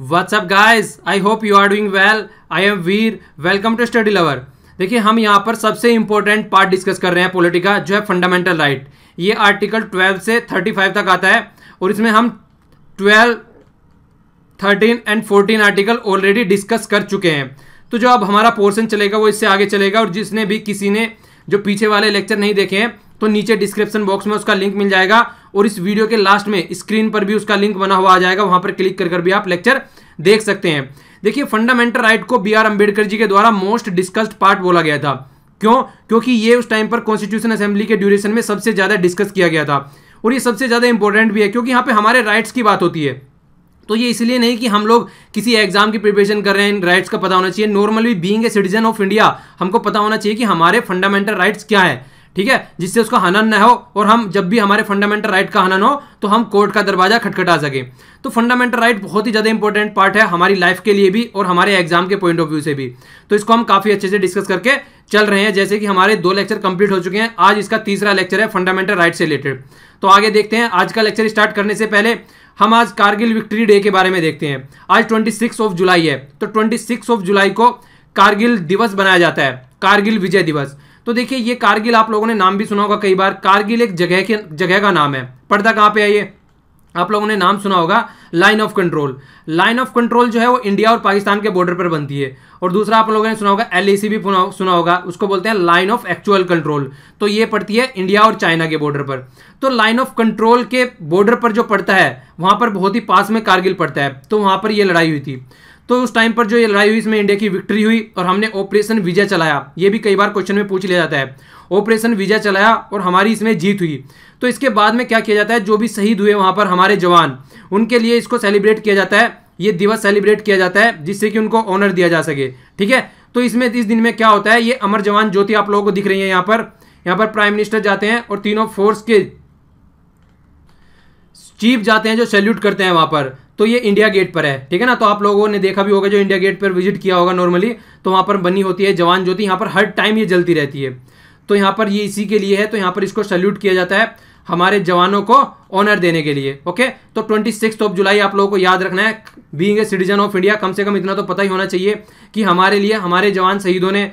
WhatsApp guys I hope you are doing well I am Veer welcome to Study Lover देखिए हम यहाँ पर सबसे इंपॉर्टेंट पार्ट डिस्कस कर रहे हैं पोलिटिका जो है फंडामेंटल राइट right. ये आर्टिकल 12 से 35 तक आता है और इसमें हम 12, 13 एंड 14 आर्टिकल ऑलरेडी डिस्कस कर चुके हैं तो जो अब हमारा पोर्शन चलेगा वो इससे आगे चलेगा और जिसने भी किसी ने जो पीछे वाले लेक्चर नहीं देखे हैं तो नीचे डिस्क्रिप्शन बॉक्स में उसका लिंक मिल जाएगा और इस वीडियो के लास्ट में स्क्रीन पर भी उसका लिंक बना हुआ आ जाएगा वहां पर क्लिक कर भी आप लेक्चर देख सकते हैं देखिए फंडामेंटल राइट को बी आर अम्बेडकर जी के द्वारा मोस्ट डिस्कस्ड पार्ट बोला गया था क्यों क्योंकि ये उस टाइम पर कॉन्स्टिट्यूशन असेंबली के ड्यूरेशन में सबसे ज़्यादा डिस्कस किया गया था और ये सबसे ज़्यादा इंपॉर्टेंट भी है क्योंकि यहाँ पे हमारे राइट्स की बात होती है तो ये इसलिए नहीं कि हम लोग किसी एग्जाम की प्रिपरेशन कर रहे हैं इन राइट्स का पता होना चाहिए normally being a citizen of India हमको पता होना चाहिए कि हमारे फंडामेंटल राइट्स क्या है ठीक है जिससे उसका हनन न हो और हम जब भी हमारे फंडामेंटल राइट का हनन हो तो हम कोर्ट का दरवाजा खटखटा सके तो फंडामेंटल राइट बहुत ही ज़्यादा इंपॉर्टेंट पार्ट है हमारी लाइफ के लिए भी और हमारे एग्जाम के पॉइंट ऑफ व्यू से भी तो इसको हम काफ़ी अच्छे से डिस्कस करके चल रहे हैं जैसे कि हमारे दो लेक्चर कंप्लीट हो चुके हैं आज इसका तीसरा लेक्चर है फंडामेंटल राइट से रिलेटेड तो आगे देखते हैं आज का लेक्चर स्टार्ट करने से पहले हम आज कारगिल विक्ट्री डे के बारे में देखते हैं आज ट्वेंटी सिक्स ऑफ जुलाई है तो ट्वेंटी सिक्स ऑफ जुलाई को कारगिल दिवस बनाया जाता है कारगिल विजय दिवस तो देखिए ये कारगिल आप लोगों ने नाम भी सुना होगा कई बार कारगिल एक जगह के जगह का नाम है पर्दा कहाँ पे है ये आप लोगों ने नाम सुना होगा line of control line of control जो है वो इंडिया और पाकिस्तान के बॉर्डर पर बनती है और दूसरा आप लोगों ने सुना होगा एल भी सुना होगा उसको बोलते हैं लाइन ऑफ एक्चुअल कंट्रोल तो ये पड़ती है इंडिया और चाइना के बॉर्डर पर तो लाइन ऑफ कंट्रोल के बॉर्डर पर जो पड़ता है वहाँ पर बहुत ही पास में कारगिल पड़ता है तो वहाँ पर यह लड़ाई हुई थी तो उस टाइम पर जो ये लड़ाई हुई इसमें इंडिया की विक्ट्री हुई और हमने ऑपरेशन विजय चलाया ये भी कई बार क्वेश्चन में पूछ लिया जाता है ऑपरेशन विजय चलाया और हमारी इसमें जीत हुई तो इसके बाद में क्या किया जाता है जो भी शहीद हुए वहाँ पर हमारे जवान उनके लिए इसको सेलिब्रेट किया जाता है ये दिवस सेलिब्रेट किया जाता है जिससे कि उनको ऑनर दिया जा सके ठीक है तो इसमें इस दिन में क्या होता है ये अमर जवान ज्योति आप लोगों को दिख रही है यहाँ पर यहाँ पर प्राइम मिनिस्टर जाते हैं और तीनों फोर्स के चीफ जाते हैं जो सैल्यूट करते हैं वहां पर तो ये इंडिया गेट पर है ठीक है ना तो आप लोगों ने देखा भी होगा जो इंडिया गेट पर विजिट किया होगा नॉर्मली तो वहाँ पर बनी होती है जवान ज्योति यहाँ पर हर टाइम ये जलती रहती है तो यहाँ पर ये इसी के लिए है तो यहाँ पर इसको सल्यूट किया जाता है हमारे जवानों को ऑनर देने के लिए ओके तो ट्वेंटी सिक्स ऑफ जुलाई आप लोगों को याद रखना है being a citizen of India कम से कम इतना तो पता ही होना चाहिए कि हमारे लिए हमारे जवान शहीदों ने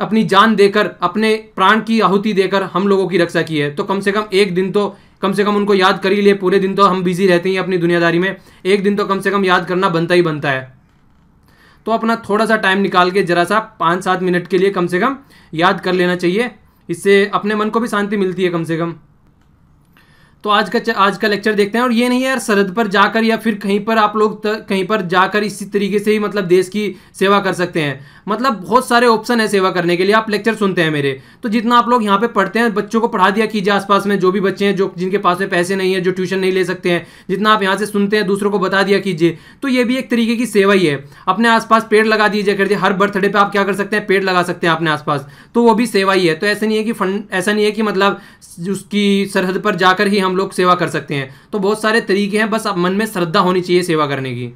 अपनी जान देकर अपने प्राण की आहुति देकर हम लोगों की रक्षा की है तो कम से कम एक दिन तो कम से कम उनको याद कर ही लिए पूरे दिन तो हम बिजी रहते हैं अपनी दुनियादारी में एक दिन तो कम से कम याद करना बनता ही बनता है तो अपना थोड़ा सा टाइम निकाल के ज़रा सा पाँच सात मिनट के लिए कम से कम याद कर लेना चाहिए इससे अपने मन को भी शांति मिलती है कम से कम तो आज का आज का लेक्चर देखते हैं और ये नहीं है यार सरहद पर जाकर या फिर कहीं पर आप लोग कहीं पर जाकर इसी तरीके से ही मतलब देश की सेवा कर सकते हैं मतलब बहुत सारे ऑप्शन है सेवा करने के लिए आप लेक्चर सुनते हैं मेरे तो जितना आप लोग यहाँ पे पढ़ते हैं बच्चों को पढ़ा दिया कीजिए आसपास में जो भी बच्चे हैं जो जिनके पास में पैसे नहीं है जो ट्यूशन नहीं ले सकते हैं जितना आप यहाँ से सुनते हैं दूसरों को बता दिया कीजिए तो ये भी एक तरीके की सेवा ही है अपने आसपास पेड़ लगा दीजिए कर हर बर्थडे पर आप क्या कर सकते हैं पेड़ लगा सकते हैं अपने आसपास तो वो भी सेवा ही है तो ऐसा नहीं है कि फंड ऐसा नहीं है कि मतलब उसकी सरहद पर जाकर ही हम हम लोग सेवा कर सकते हैं तो बहुत सारे तरीके हैं बस आप मन में श्रद्धा होनी चाहिए सेवा करने की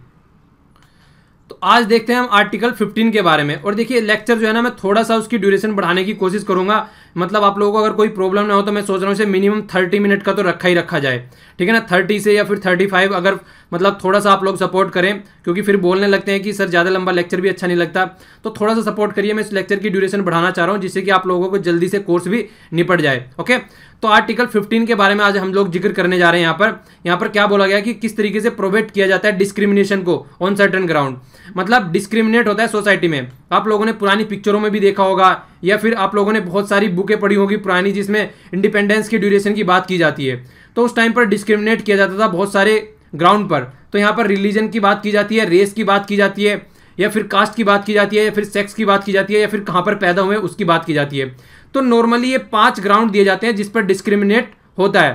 तो आज देखते हैं हम आर्टिकल 15 के बारे में और देखिए लेक्चर जो है ना मैं थोड़ा सा उसकी ड्यूरेशन बढ़ाने की कोशिश करूंगा मतलब आप लोगों को अगर कोई प्रॉब्लम ना हो तो मैं सोच रहा हूँ इसे मिनिमम 30 मिनट का तो रखा ही रखा जाए ठीक है ना 30 से या फिर 35 अगर मतलब थोड़ा सा आप लोग सपोर्ट करें क्योंकि फिर बोलने लगते हैं कि सर ज़्यादा लंबा लेक्चर भी अच्छा नहीं लगता तो थोड़ा सा सपोर्ट करिए मैं इस लेक्चर की ड्यूरेशन बढ़ाना चाह रहा हूँ जिससे कि आप लोगों को जल्दी से कोर्स भी निपट जाए ओके तो आर्टिकल 15 के बारे में आज हम लोग जिक्र करने जा रहे हैं यहाँ पर यहाँ पर क्या बोला गया कि किस तरीके से प्रोवेट किया जाता है डिस्क्रिमिनेशन को ऑन सर्टन ग्राउंड मतलब डिस्क्रिमिनेट होता है सोसाइटी में आप लोगों ने पुरानी पिक्चरों में भी देखा होगा या फिर आप लोगों ने बहुत सारी बुकें पढ़ी होगी पुरानी जिसमें इंडिपेंडेंस की ड्यूरेशन की बात की जाती है तो उस टाइम पर डिस्क्रिमिनेट किया जाता था बहुत सारे ग्राउंड पर तो यहाँ पर रिलीजन की बात की जाती है रेस की बात की जाती है या फिर कास्ट की बात की जाती है या फिर सेक्स की बात की जाती है या फिर कहाँ पर पैदा हुए उसकी बात की जाती है तो नॉर्मली ये पांच ग्राउंड दिए जाते हैं जिस पर डिस्क्रिमिनेट होता है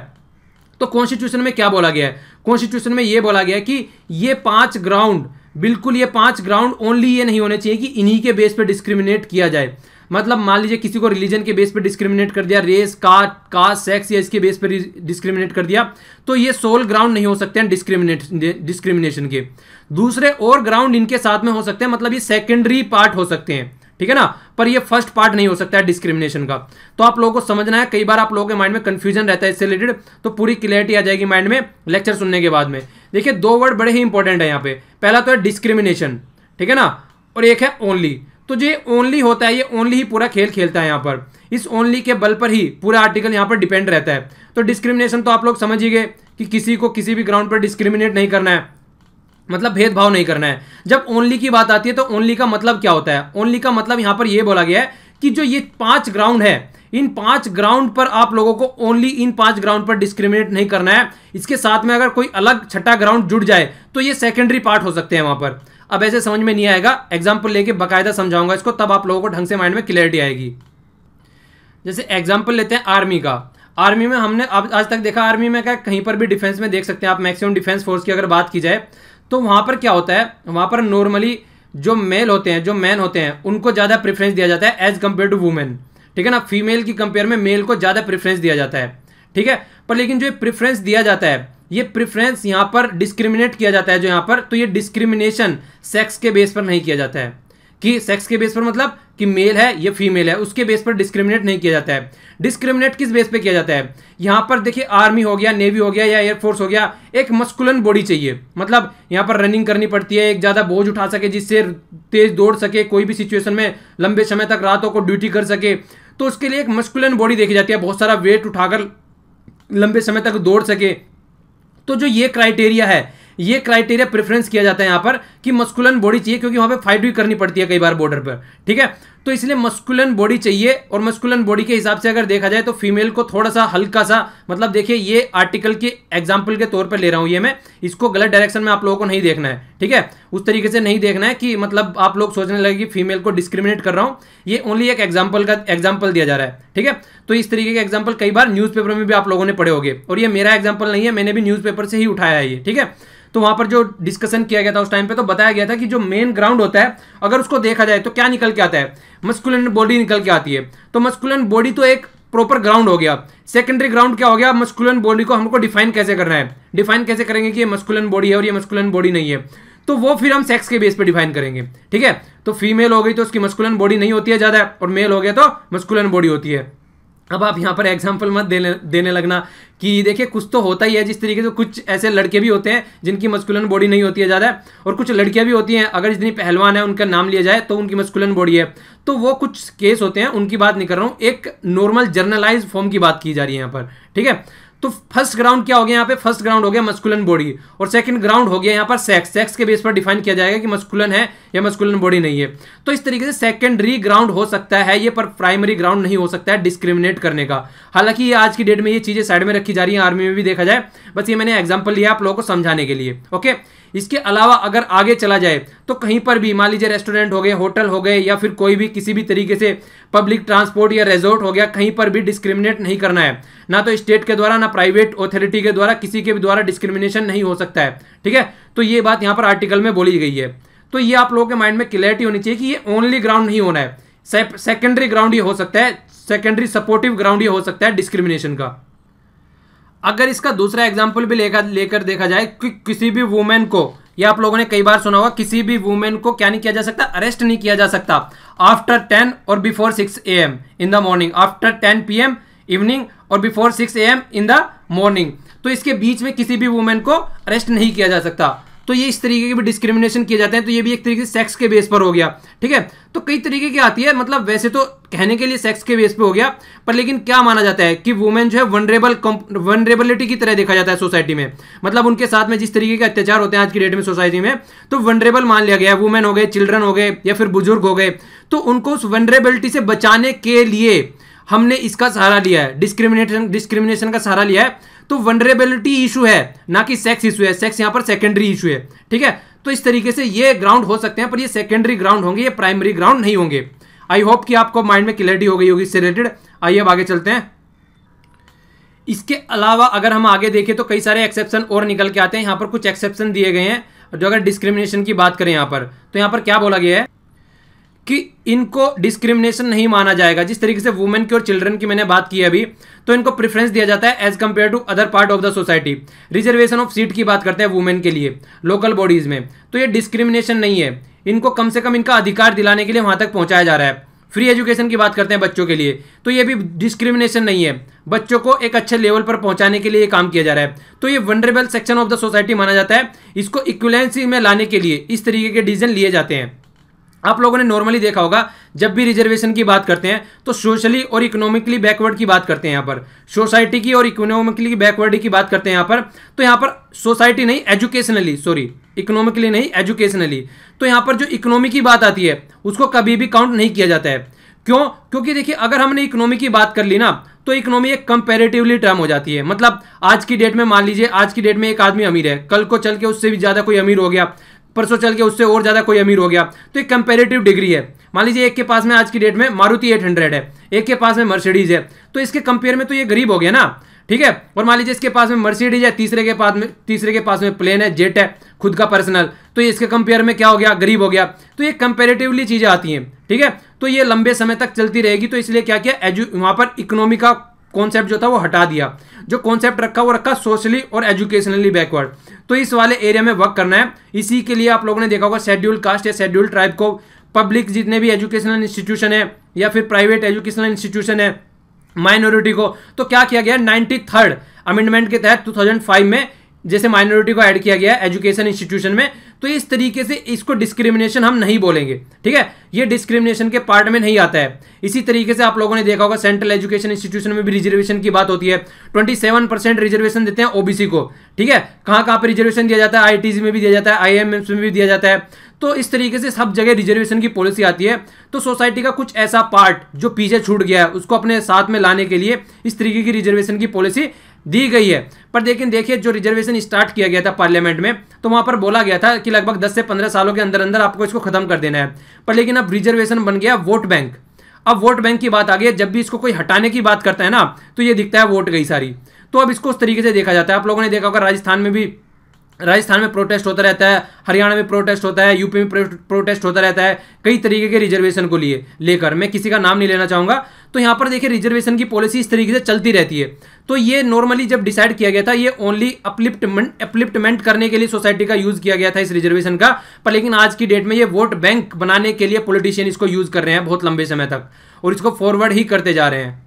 तो कॉन्स्टिट्यूशन में क्या बोला गया है कॉन्स्टिट्यूशन में ये बोला गया है कि ये पांच ग्राउंड बिल्कुल ये पांच ग्राउंड ओनली ये नहीं होने चाहिए कि इन्हीं के बेस पर डिस्क्रिमिनेट किया जाए मतलब मान लीजिए किसी को रिलीजन के बेस पर डिस्क्रिमिनेट कर दिया रेस कास्ट कास्ट सेक्स या इसके बेस पर डिस्क्रिमिनेट कर दिया तो ये सोल ग्राउंड नहीं हो सकते हैं डिस्क्रिमिनेट डिस्क्रिमिनेशन के दूसरे और ग्राउंड इनके साथ में हो सकते हैं मतलब ये सेकेंडरी पार्ट हो सकते हैं ठीक है ना पर ये फर्स्ट पार्ट नहीं हो सकता है डिस्क्रिमिनेशन का तो आप लोगों को समझना है कई बार आप लोगों के माइंड में कंफ्यूजन रहता है इससे रिलेटेड तो पूरी क्लियरिटी आ जाएगी माइंड में लेक्चर सुनने के बाद में देखिए दो वर्ड बड़े ही इंपॉर्टेंट है यहाँ पे पहला तो है डिस्क्रिमिनेशन ठीक है ना और एक है ओनली तो जो ओनली होता है ये ओनली ही पूरा खेल खेलता है यहाँ पर इस ओनली के बल पर ही पूरा आर्टिकल यहाँ पर डिपेंड रहता है तो डिस्क्रिमिनेशन तो आप लोग समझ ही गए कि किसी को किसी भी ग्राउंड पर डिस्क्रिमिनेट नहीं करना है मतलब भेदभाव नहीं करना है जब ओनली की बात आती है तो ओनली का मतलब क्या होता है ओनली का मतलब यहाँ पर यह बोला गया है कि जो ये पांच ग्राउंड है इन पांच ग्राउंड पर आप लोगों को ओनली इन पांच ग्राउंड पर डिस्क्रिमिनेट नहीं करना है इसके साथ में अगर कोई अलग छठा ग्राउंड जुड़ जाए तो ये सेकेंडरी पार्ट हो सकते हैं वहां पर अब ऐसे समझ में नहीं आएगा एग्जाम्पल लेके बाकायदा समझाऊंगा इसको तब आप लोगों को ढंग से माइंड में क्लियरिटी आएगी जैसे एग्जाम्पल लेते हैं आर्मी का आर्मी में हमने अब आज तक देखा आर्मी में क्या कहीं पर भी डिफेंस में देख सकते हैं आप मैक्सिमम डिफेंस फोर्स की अगर बात की जाए तो वहां पर क्या होता है वहां पर नॉर्मली जो मेल होते हैं जो मैन होते हैं उनको ज़्यादा प्रेफरेंस दिया जाता है एज कंपेयर टू वुमेन ठीक है ना फीमेल की कंपेयर में मेल को ज़्यादा प्रेफरेंस दिया जाता है ठीक है पर लेकिन जो प्रेफरेंस दिया जाता है ये प्रिफ्रेंस यहाँ पर डिस्क्रिमिनेट किया जाता है जो यहाँ पर तो ये डिस्क्रिमिनेशन सेक्स के बेस पर नहीं किया जाता है कि सेक्स के बेस पर मतलब कि मेल है या फीमेल है उसके बेस पर डिस्क्रिमिनेट नहीं किया जाता है डिस्क्रिमिनेट किस बेस पे किया जाता है यहाँ पर देखिए आर्मी हो गया नेवी हो गया या एयरफोर्स हो गया एक मस्कुलन बॉडी चाहिए मतलब यहाँ पर रनिंग करनी पड़ती है एक ज़्यादा बोझ उठा सके जिससे तेज दौड़ सके कोई भी सिचुएशन में लंबे समय तक रातों को ड्यूटी कर सके तो उसके लिए एक मस्कुलन बॉडी देखी जाती है बहुत सारा वेट उठाकर लंबे समय तक दौड़ सके तो जो ये क्राइटेरिया है ये क्राइटेरिया प्रेफरेंस किया जाता है यहां पर कि मस्कुलन बॉडी चाहिए क्योंकि वहां पे फाइट भी करनी पड़ती है कई बार बॉर्डर पर ठीक है तो इसलिए मस्कुलन बॉडी चाहिए और मस्कुलन बॉडी के हिसाब से अगर देखा जाए तो फीमेल को थोड़ा सा हल्का सा मतलब देखिए ये आर्टिकल के एग्जाम्पल के तौर पर ले रहा हूं ये मैं इसको गलत डायरेक्शन में आप लोगों को नहीं देखना है ठीक है उस तरीके से नहीं देखना है कि मतलब आप लोग सोचने लगे कि फीमेल को डिस्क्रिमिनेट कर रहा हूं ये ओनली एक एग्जाम्पल का एग्जाम्पल दिया जा रहा है ठीक है तो इस तरीके के एग्जाम्पल कई बार न्यूज में भी आप लोगों ने पढ़े हो और ये मेरा एग्जाम्पल नहीं है मैंने भी न्यूज से ही उठाया है ये ठीक है तो वहां पर जो डिस्कशन किया गया था उस टाइम पे तो बताया गया था कि जो मेन ग्राउंड होता है अगर उसको देखा जाए तो क्या निकल के आता है मस्कुलन बॉडी निकल के आती है तो मस्कुलन बॉडी तो एक प्रॉपर ग्राउंड हो गया सेकेंडरी ग्राउंड क्या हो गया मस्कुलन बॉडी को हमको डिफाइन कैसे करना है डिफाइन कैसे करेंगे कि ये मस्कुलन बॉडी है और ये मस्कुलन बॉडी नहीं है तो वो फिर हम सेक्स के बेस पे डिफाइन करेंगे ठीक है तो फीमेल हो गई तो उसकी मस्कुलन बॉडी नहीं होती है ज़्यादा और मेल हो गया तो मस्कुलन बॉडी होती है अब आप यहाँ पर एग्जाम्पल मत देने देने लगना कि देखिए कुछ तो होता ही है जिस तरीके से तो कुछ ऐसे लड़के भी होते हैं जिनकी मस्कुलन बॉडी नहीं होती है ज़्यादा और कुछ लड़कियाँ भी होती हैं अगर जितनी पहलवान है उनका नाम लिया जाए तो उनकी मस्कुलन बॉडी है तो वो कुछ केस होते हैं उनकी बात नहीं कर रहा हूँ एक नॉर्मल जर्नलाइज फॉर्म की बात की जा रही है यहाँ पर ठीक है तो फर्स्ट ग्राउंड क्या हो गया यहाँ पे फर्स्ट ग्राउंड हो गया मस्कुलन बॉडी और सेकंड ग्राउंड हो गया यहाँ पर सेक्स सेक्स के बेस पर डिफाइन किया जाएगा कि मस्कुलन है या मस्कुलन बॉडी नहीं है तो इस तरीके से सेकेंडरी ग्राउंड हो सकता है ये पर प्राइमरी ग्राउंड नहीं हो सकता है डिस्क्रिमिनेट करने का हालांकि ये आज की डेट में ये चीज़ें साइड में रखी जा रही है आर्मी में भी देखा जाए बस ये मैंने एग्जाम्पल लिया आप लोगों को समझाने के लिए ओके इसके अलावा अगर आगे चला जाए तो कहीं पर भी मान लीजिए रेस्टोरेंट हो गए होटल हो गए या फिर कोई भी किसी भी तरीके से पब्लिक ट्रांसपोर्ट या रिजोर्ट हो गया कहीं पर भी डिस्क्रिमिनेट नहीं करना है ना तो स्टेट के द्वारा ना प्राइवेट ऑथोरिटी के द्वारा किसी के भी द्वारा डिस्क्रिमिनेशन नहीं हो सकता है ठीक है तो ये बात यहाँ पर आर्टिकल में बोली गई है तो ये आप लोगों के माइंड में क्लैरिटी होनी चाहिए कि ये ओनली ग्राउंड नहीं होना है सेकेंडरी ग्राउंड ही हो सकता है सेकेंडरी सपोर्टिव ग्राउंड ही हो सकता है डिस्क्रिमिनेशन का अगर इसका दूसरा एग्जाम्पल भी लेकर लेकर देखा जाए कि किसी भी वुमेन को ये आप लोगों ने कई बार सुना होगा किसी भी वुमेन को क्या नहीं किया जा सकता अरेस्ट नहीं किया जा सकता आफ्टर टेन और before six A M in the morning after ten P M evening और before six A M in the morning तो इसके बीच में किसी भी वुमेन को अरेस्ट नहीं किया जा सकता तो ये इस तरीके के भी डिस्क्रिमिनेशन किए जाते हैं तो ये भी एक तरीके से सेक्स के बेस पर हो गया ठीक है तो कई तरीके की आती है मतलब वैसे तो कहने के लिए सेक्स के बेस पे हो गया पर लेकिन क्या माना जाता है कि वुमेन जो है वनरेबल वनरेबिलिटी की तरह देखा जाता है सोसाइटी में मतलब उनके साथ में जिस तरीके के अत्याचार होते हैं आज की डेट में सोसाइटी में तो वनरेबल मान लिया गया वुमेन हो गए चिल्ड्रन हो गए या फिर बुजुर्ग हो गए तो उनको उस वनरेबिलिटी से बचाने के लिए हमने इसका सहारा लिया है डिस्क्रिमिनेशन डिस्क्रिमिनेशन का सहारा लिया है तो वनरेबिलिटी इशू है ना कि सेक्स इशू है सेक्स यहाँ पर सेकेंडरी इशू है ठीक है तो इस तरीके से ये ग्राउंड हो सकते हैं पर ये सेकेंडरी ग्राउंड होंगे ये प्राइमरी ग्राउंड नहीं होंगे आई होप कि आपको माइंड में क्लियरिटी हो गई होगी इससे रिलेटेड आइए अब आगे चलते हैं इसके अलावा अगर हम आगे देखें तो कई सारे एक्सेप्शन और निकल के आते हैं यहाँ पर कुछ एक्सेप्शन दिए गए हैं जो अगर डिस्क्रिमिनेशन की बात करें यहाँ पर तो यहाँ पर क्या बोला गया है कि इनको डिस्क्रिमिनेशन नहीं माना जाएगा जिस तरीके से वुमेन की और चिल्ड्रन की मैंने बात की अभी तो इनको प्रेफरेंस दिया जाता है as compared to other part of the society reservation of seat की बात करते हैं वुमेन के लिए लोकल बॉडीज़ में तो ये डिस्क्रिमिनेशन नहीं है इनको कम से कम इनका अधिकार दिलाने के लिए वहाँ तक पहुँचाया जा रहा है फ्री एजुकेशन की बात करते हैं बच्चों के लिए तो ये भी डिस्क्रिमिनेशन नहीं है बच्चों को एक अच्छे लेवल पर पहुंचाने के लिए ये काम किया जा रहा है तो ये vulnerable section of the society माना जाता है इसको इक्वलेंसी में लाने के लिए इस तरीके के डिसीजन लिए जाते हैं आप लोगों ने नॉर्मली देखा होगा जब भी रिजर्वेशन की बात करते हैं तो सोशली और इकोनॉमिकली बैकवर्ड की बात करते हैं यहाँ पर सोसाइटी की और इकोनॉमिकली बैकवर्ड की बात करते हैं यहाँ पर तो यहाँ पर सोसाइटी नहीं एजुकेशनली सॉरी इकोनॉमिकली नहीं एजुकेशनली तो यहाँ पर जो इकोनॉमी की बात आती है उसको कभी भी काउंट नहीं किया जाता है क्यों क्योंकि देखिए अगर हमने इकोनॉमी की बात कर ली ना तो इकोनॉमी एक कंपेरेटिवली टर्म हो जाती है मतलब आज की डेट में मान लीजिए आज की डेट में एक आदमी अमीर है कल को चल के उससे भी ज़्यादा कोई अमीर हो गया परसों चल के उससे और ज़्यादा कोई अमीर हो गया तो एक कंपेरेटिव डिग्री है मान लीजिए एक के पास में आज की डेट में मारुति 800 है एक के पास में मर्सिडीज़ है तो इसके कंपेयर में तो ये गरीब हो गया ना ठीक है और मान लीजिए इसके पास में मर्सिडीज है तीसरे के पास में तीसरे के पास में प्लेन है जेट है खुद का पर्सनल तो इसके कंपेयर में क्या हो गया गरीब हो गया तो ये कंपेरेटिवली चीज़ें आती हैं ठीक है तो ये लंबे समय तक चलती रहेगी तो इसलिए क्या किया एजु वहाँ पर इकोनॉमी का कॉन्सेप्ट जो था वो हटा दिया जो कॉन्सेप्ट रखा वो रखा सोशली और एजुकेशनली बैकवर्ड तो इस वाले एरिया में वर्क करना है इसी के लिए आप लोगों ने देखा होगा शेड्यूल कास्ट या शेड्यूल ट्राइब को पब्लिक जितने भी एजुकेशनल इंस्टीट्यूशन है या फिर प्राइवेट एजुकेशनल इंस्टीट्यूशन है माइनॉरिटी को तो क्या किया गया नाइन्टी थर्ड अमेंडमेंट के तहत टू में जैसे माइनॉरिटी को ऐड किया गया एजुकेशन इंस्टीट्यूशन में तो इस तरीके से इसको डिस्क्रिमिनेशन हम नहीं बोलेंगे ठीक है ये डिस्क्रिमिनेशन के पार्ट में नहीं आता है इसी तरीके से आप लोगों ने देखा होगा सेंट्रल एजुकेशन इंस्टीट्यूशन में भी रिजर्वेशन की बात होती है 27 परसेंट रिजर्वेशन देते हैं ओबीसी को ठीक है कहां कहाँ पर रिजर्वेशन दिया जाता है आई में भी दिया जाता है आई में भी दिया जाता है तो इस तरीके से सब जगह रिजर्वेशन की पॉलिसी आती है तो सोसाइटी का कुछ ऐसा पार्ट जो पीछे छूट गया है उसको अपने साथ में लाने के लिए इस तरीके की रिजर्वेशन की पॉलिसी दी गई है पर लेकिन देखिए जो रिजर्वेशन स्टार्ट किया गया था पार्लियामेंट में तो वहां पर बोला गया था कि लगभग 10 से 15 सालों के अंदर अंदर आपको इसको खत्म कर देना है पर लेकिन अब रिजर्वेशन बन गया वोट बैंक अब वोट बैंक की बात आ गई है जब भी इसको कोई हटाने की बात करता है ना तो ये दिखता है वोट गई सारी तो अब इसको उस तरीके से देखा जाता है आप लोगों ने देखा होगा राजस्थान में भी राजस्थान में प्रोटेस्ट होता रहता है हरियाणा में प्रोटेस्ट होता है यूपी में प्रोटेस्ट होता रहता है कई तरीके के रिजर्वेशन को लिए लेकर मैं किसी का नाम नहीं लेना चाहूंगा तो यहां पर देखिए रिजर्वेशन की पॉलिसी इस तरीके से चलती रहती है तो ये नॉर्मली जब डिसाइड किया गया था ये ओनली अपलिप्टमेंट अपलिप्टमेंट करने के लिए सोसाइटी का यूज किया गया था इस रिजर्वेशन का पर लेकिन आज की डेट में ये वोट बैंक बनाने के लिए पॉलिटिशियन इसको यूज कर रहे हैं बहुत लंबे समय तक और इसको फॉरवर्ड ही करते जा रहे हैं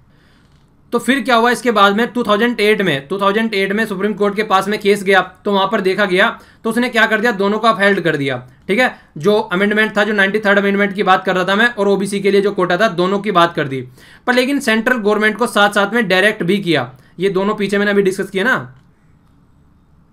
तो फिर क्या हुआ इसके बाद में 2008 में 2008 में सुप्रीम कोर्ट के पास में केस गया तो वहां पर देखा गया तो उसने क्या कर दिया दोनों को अपहेल्ड कर दिया ठीक है जो अमेंडमेंट था जो नाइन्टी थर्ड अमेंडमेंट की बात कर रहा था मैं और ओबीसी के लिए जो कोटा था दोनों की बात कर दी पर लेकिन सेंट्रल गवर्नमेंट को साथ साथ में डायरेक्ट भी किया ये दोनों पीछे मैंने अभी डिस्कस किया ना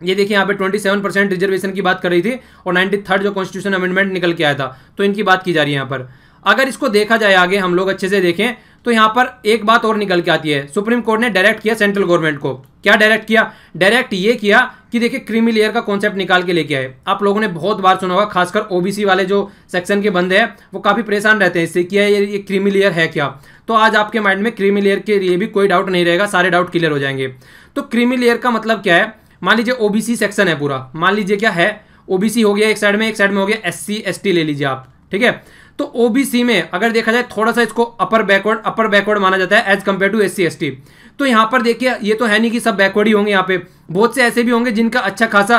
ये देखिए यहाँ पे 27 परसेंट रिजर्वेशन की बात कर रही थी और नाइन्टी जो कॉन्स्टिट्यूशन अमेंडमेंट निकल के आया था तो इनकी बात की जा रही है यहाँ पर अगर इसको देखा जाए आगे हम लोग अच्छे से देखें तो यहाँ पर एक बात और निकल के आती है सुप्रीम कोर्ट ने डायरेक्ट किया सेंट्रल गवर्नमेंट को क्या डायरेक्ट किया डायरेक्ट ये किया कि देखिए क्रीमी लेयर का कॉन्सेप्ट निकाल के लेके आए आप लोगों ने बहुत बार सुना होगा खासकर ओबीसी वाले जो सेक्शन के बंदे हैं वो काफ़ी परेशान रहते हैं इससे कि ये, ये क्रीमी लेयर है क्या तो आज आपके माइंड में क्रीमी लेयर के लिए भी कोई डाउट नहीं रहेगा सारे डाउट क्लियर हो जाएंगे तो क्रीमी लेयर का मतलब क्या है मान लीजिए ओबीसी सेक्शन है पूरा मान लीजिए क्या है ओबीसी हो गया एक साइड में एक साइड में हो गया एस सी ले लीजिए आप ठीक है तो ओबीसी में अगर देखा जाए थोड़ा सा इसको अपर बैकवर्ड अपर बैकवर्ड माना जाता है as compared to S C तो यहाँ पर देखिए ये तो है नहीं कि सब बैकवर्ड ही होंगे यहाँ पे बहुत से ऐसे भी होंगे जिनका अच्छा खासा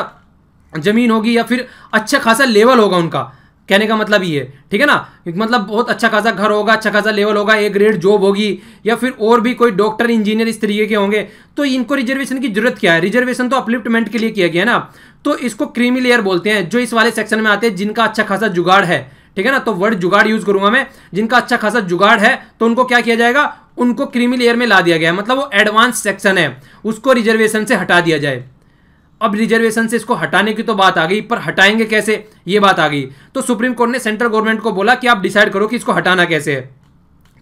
जमीन होगी या फिर अच्छा खासा लेवल होगा उनका कहने का मतलब ये है ठीक है ना मतलब बहुत अच्छा खासा घर होगा अच्छा खासा लेवल होगा ए ग्रेड जॉब होगी या फिर और भी कोई डॉक्टर इंजीनियर इस तरीके के होंगे तो इनको रिजर्वेशन की जरूरत क्या है रिजर्वेशन तो अपलिफ्टमेंट के लिए किया गया है ना तो इसको क्रीमी लेयर बोलते हैं जो इस वाले सेक्शन में आते हैं जिनका अच्छा खासा जुगाड़ है ठीक है ना तो वर्ड जुगाड़ यूज करूंगा मैं जिनका अच्छा खासा जुगाड़ है तो उनको क्या किया जाएगा उनको क्रीमी लेयर में ला दिया गया मतलब वो एडवांस सेक्शन है उसको रिजर्वेशन से हटा दिया जाए अब रिजर्वेशन से इसको हटाने की तो बात आ गई पर हटाएंगे कैसे ये बात आ गई तो सुप्रीम कोर्ट ने सेंट्रल गवर्नमेंट को बोला कि आप डिसाइड करो कि इसको हटाना कैसे है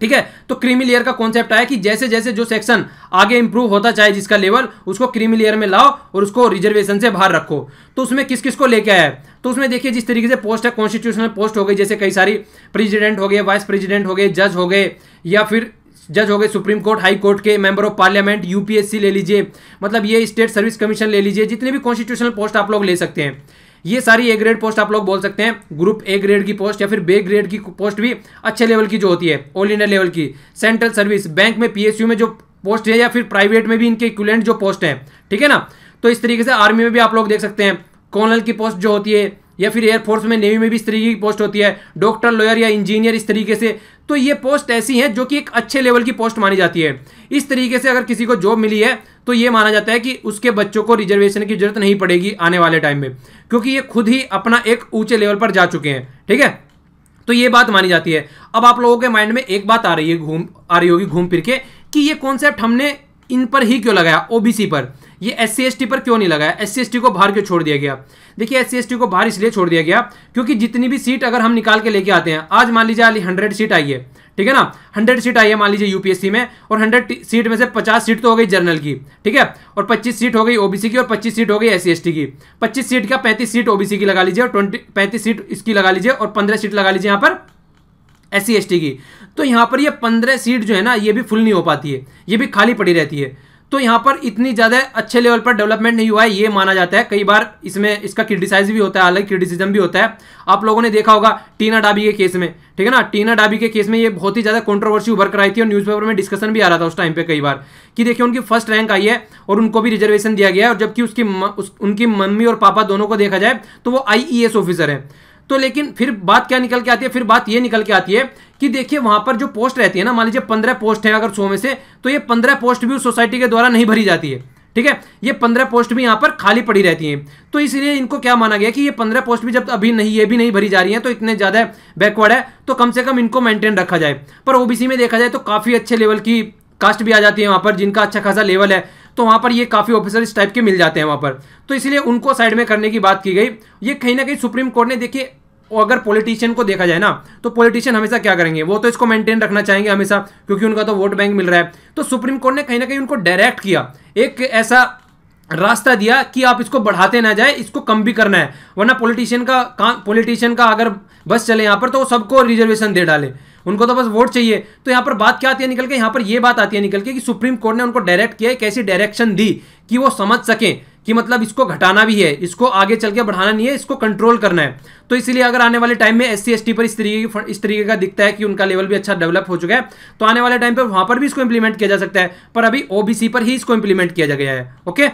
ठीक है तो क्रीमी लेयर का कॉन्सेप्ट आया कि जैसे जैसे जो सेक्शन आगे इंप्रूव होता चाहे जिसका लेवल उसको क्रीमी लेयर में लाओ और उसको रिजर्वेशन से बाहर रखो तो उसमें किस किस को लेके आया तो उसमें देखिए जिस तरीके से पोस्ट है कॉन्स्टिट्यूशनल पोस्ट हो गई जैसे कई सारी प्रेसिडेंट हो गए वाइस प्रेसिडेंट हो गए जज हो गए या फिर जज हो गए सुप्रीम कोर्ट हाई कोर्ट के मेंबर ऑफ पार्लियामेंट यूपीएससी ले लीजिए मतलब ये स्टेट सर्विस कमीशन ले लीजिए जितने भी कॉन्स्टिट्यूशनल पोस्ट आप लोग ले सकते हैं ये सारी ए ग्रेड पोस्ट आप लोग बोल सकते हैं ग्रुप ए ग्रेड की पोस्ट या फिर बे ग्रेड की पोस्ट भी अच्छे लेवल की जो होती है ऑल इंडिया लेवल की सेंट्रल सर्विस बैंक में पीएसयू में जो पोस्ट है या फिर प्राइवेट में भी इनके इक्वलेंट जो पोस्ट है ठीक है ना तो इस तरीके से आर्मी में भी आप लोग देख सकते हैं कॉर्नल की पोस्ट जो होती है या फिर एयरफोर्स में नेवी में भी इस तरीके की पोस्ट होती है डॉक्टर लॉयर या इंजीनियर इस तरीके से तो ये पोस्ट ऐसी हैं जो कि एक अच्छे लेवल की पोस्ट मानी जाती है इस तरीके से अगर किसी को जॉब मिली है तो ये माना जाता है कि उसके बच्चों को रिजर्वेशन की जरूरत नहीं पड़ेगी आने वाले टाइम में क्योंकि ये खुद ही अपना एक ऊंचे लेवल पर जा चुके हैं ठीक है तो ये बात मानी जाती है अब आप लोगों के माइंड में एक बात आ रही है घूम आ रही होगी घूम फिर के कि ये कॉन्सेप्ट हमने इन पर ही क्यों लगाया ओबीसी पर ये एस सी पर क्यों नहीं लगाया एस सी को बाहर क्यों छोड़ दिया गया देखिए एस सी को बाहर इसलिए छोड़ दिया गया क्योंकि जितनी भी सीट अगर हम निकाल के लेके आते हैं आज मान लीजिए अली हंड्रेड सीट आई है ठीक है ना हंड्रेड सीट आई है मान लीजिए यूपीएससी में और हंड्रेड सीट में से पचास सीट तो हो गई जनरल की ठीक है और पच्चीस सीट हो गई ओबीसी की और पच्चीस सीट हो गई एस सी की पच्चीस सीट का पैंतीस सीट ओबीसी की लगा लीजिए और ट्वेंटी पैंतीस सीट इसकी लगा लीजिए और पंद्रह सीट लगा लीजिए यहाँ पर एस सी की तो यहाँ पर ये पंद्रह सीट जो है ना ये भी फुल नहीं हो पाती है ये भी खाली पड़ी रहती है तो यहाँ पर इतनी ज़्यादा अच्छे लेवल पर डेवलपमेंट नहीं हुआ है ये माना जाता है कई बार इसमें इसका क्रिटिसाइज भी होता है अलग क्रिटिसिज्म भी होता है आप लोगों ने देखा होगा टीना डाबी के केस में ठीक है ना टीना डाबी के केस में ये बहुत ही ज़्यादा कॉन्ट्रोवर्सी उभर कर आई थी और न्यूज़पेपर में डिस्कशन भी आ रहा था उस टाइम पे कई बार कि देखिए उनकी फर्स्ट रैंक आई है और उनको भी रिजर्वेशन दिया गया है और जबकि उसकी उस, उनकी मम्मी और पापा दोनों को देखा जाए तो वो आई ऑफिसर है तो लेकिन फिर बात क्या निकल के आती है फिर बात ये निकल के आती है कि देखिए वहां पर जो पोस्ट रहती है ना मान लीजिए पंद्रह पोस्ट है अगर सौ में से तो ये पंद्रह पोस्ट भी उस सोसाइटी के द्वारा नहीं भरी जाती है ठीक है ये पंद्रह पोस्ट भी यहाँ पर खाली पड़ी रहती हैं तो इसलिए इनको क्या माना गया कि ये पंद्रह पोस्ट भी जब अभी नहीं ये भी नहीं भरी जा रही हैं तो इतने ज़्यादा बैकवर्ड है तो कम से कम इनको मेंटेन रखा जाए पर ओबीसी में देखा जाए तो काफ़ी अच्छे लेवल की कास्ट भी आ जाती है वहां पर जिनका अच्छा खासा लेवल है तो वहां पर ये काफ़ी ऑफिसर इस टाइप के मिल जाते हैं वहां पर तो इसलिए उनको साइड में करने की बात की गई ये कहीं ना कहीं सुप्रीम कोर्ट ने देखिए और अगर पॉलिटिशियन को देखा जाए ना तो पॉलिटिशियन हमेशा क्या करेंगे वो तो इसको मेंटेन रखना चाहेंगे हमेशा क्योंकि उनका तो वोट बैंक मिल रहा है तो सुप्रीम कोर्ट ने कहीं ना कहीं उनको डायरेक्ट किया एक ऐसा रास्ता दिया कि आप इसको बढ़ाते ना जाए इसको कम भी करना है वरना पॉलिटिशियन का, पॉलिटिशियन का अगर बस चले यहाँ पर तो सबको रिजर्वेशन दे डाले उनको तो बस वोट चाहिए तो यहाँ पर बात क्या आती है निकल के यहाँ पर ये बात आती है निकल के कि सुप्रीम कोर्ट ने उनको डायरेक्ट किया एक ऐसी डायरेक्शन दी कि वो समझ सकें कि मतलब इसको घटाना भी है इसको आगे चल के बढ़ाना नहीं है इसको कंट्रोल करना है तो इसलिए अगर आने वाले टाइम में एस सी पर इस तरीके की इस तरीके का दिखता है कि उनका लेवल भी अच्छा डेवलप हो चुका है तो आने वाले टाइम पर वहां पर भी इसको इंप्लीमेंट किया जा सकता है पर अभी ओबीसी पर ही इसको इंप्लीमेंट किया गया है ओके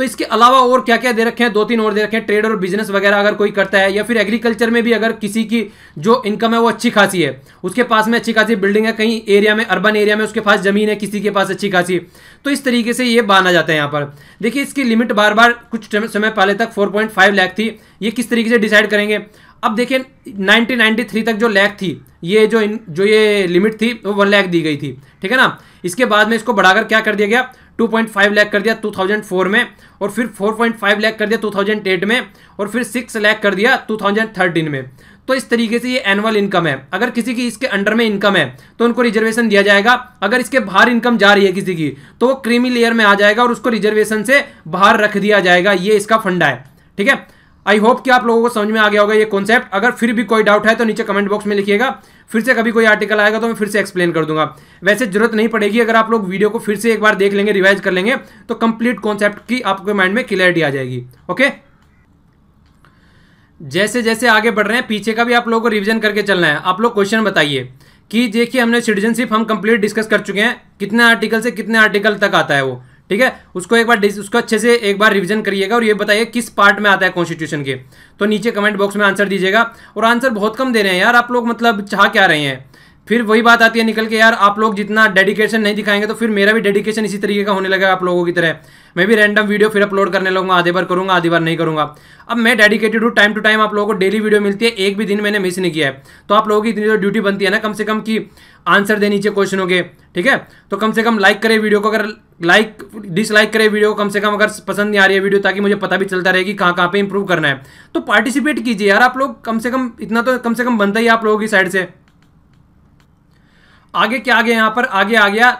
तो इसके अलावा और क्या क्या दे रखे हैं दो तीन और दे रखे हैं ट्रेड और बिजनेस वगैरह अगर कोई करता है या फिर एग्रीकल्चर में भी अगर किसी की जो इनकम है वो अच्छी खासी है उसके पास में अच्छी खासी बिल्डिंग है कहीं एरिया में अर्बन एरिया में उसके पास जमीन है किसी के पास अच्छी खासी तो इस तरीके से ये बाना जाता है यहाँ पर देखिए इसकी लिमिट बार बार कुछ समय पहले तक फोर पॉइंट थी ये किस तरीके से डिसाइड करेंगे अब देखिए नाइनटीन तक जो लैक थी ये जो जो ये लिमिट थी वो वन लैक दी गई थी ठीक है ना इसके बाद में इसको बढ़ाकर क्या कर दिया गया 2.5 लाख कर दिया 2004 में और फिर 4.5 लाख कर दिया 2008 में और फिर 6 लाख कर दिया 2013 में तो इस तरीके से ये एनुअल इनकम है अगर किसी की इसके अंडर में इनकम है तो उनको रिजर्वेशन दिया जाएगा अगर इसके बाहर इनकम जा रही है किसी की तो वो क्रीमी लेयर में आ जाएगा और उसको रिजर्वेशन से बाहर रख दिया जाएगा ये इसका फंडा है ठीक है आई होप कि आप लोगों को समझ में आ गया होगा ये कॉन्सेप्ट अगर फिर भी कोई डाउट है तो नीचे कमेंट बॉक्स में लिखिएगा फिर से कभी कोई आर्टिकल आएगा तो मैं फिर से एक्सप्लेन कर दूंगा वैसे जरूरत नहीं पड़ेगी अगर आप लोग वीडियो को फिर से एक बार देख लेंगे रिवाइज कर लेंगे तो कंप्लीट कॉन्सेप्ट की आपके माइंड में क्लियरिटी आ जाएगी ओके जैसे जैसे आगे बढ़ रहे हैं पीछे का भी आप लोगों को रिविजन करके चलना है आप लोग क्वेश्चन बताइए कि देखिए हमने सिटीजनशिप हम कंप्लीट डिस्कस कर चुके हैं कितने आर्टिकल से कितने आर्टिकल तक आता है वो ठीक है उसको एक बार उसको अच्छे से एक बार रिवीजन करिएगा और ये बताइए किस पार्ट में आता है कॉन्स्टिट्यूशन के तो नीचे कमेंट बॉक्स में आंसर दीजिएगा और आंसर बहुत कम दे रहे हैं यार आप लोग मतलब चाह क्या रहे हैं फिर वही बात आती है निकल के यार आप लोग जितना डेडिकेशन नहीं दिखाएंगे तो फिर मेरा भी डेडिकेशन इसी तरीके का होने लगा आप लोगों की तरह मैं भी रैंडम वीडियो फिर अपलोड करने लगूंगा आधी बार करूंगा आधी बार नहीं करूंगा अब मैं डेडिकेटेड हूँ टाइम टू टाइम आप लोगों को डेली वीडियो मिलती है एक भी दिन मैंने मिस नहीं किया है तो आप लोगों की इतनी जो ड्यूटी बनती है ना कम से कम की आंसर दे नीचे क्वेश्चनों के ठीक है तो कम से कम लाइक करे वीडियो को अगर लाइक डिसलाइक करे वीडियो को कम से कम अगर पसंद नहीं आ रही है वीडियो ताकि मुझे पता भी चलता रहे कि कहाँ कहाँ पे इंप्रूव करना है तो पार्टिसिपेट कीजिए यार आप लोग कम से कम इतना तो कम से कम बनता ही आप लोगों की साइड से आगे क्या आ गया यहां पर आगे आ गया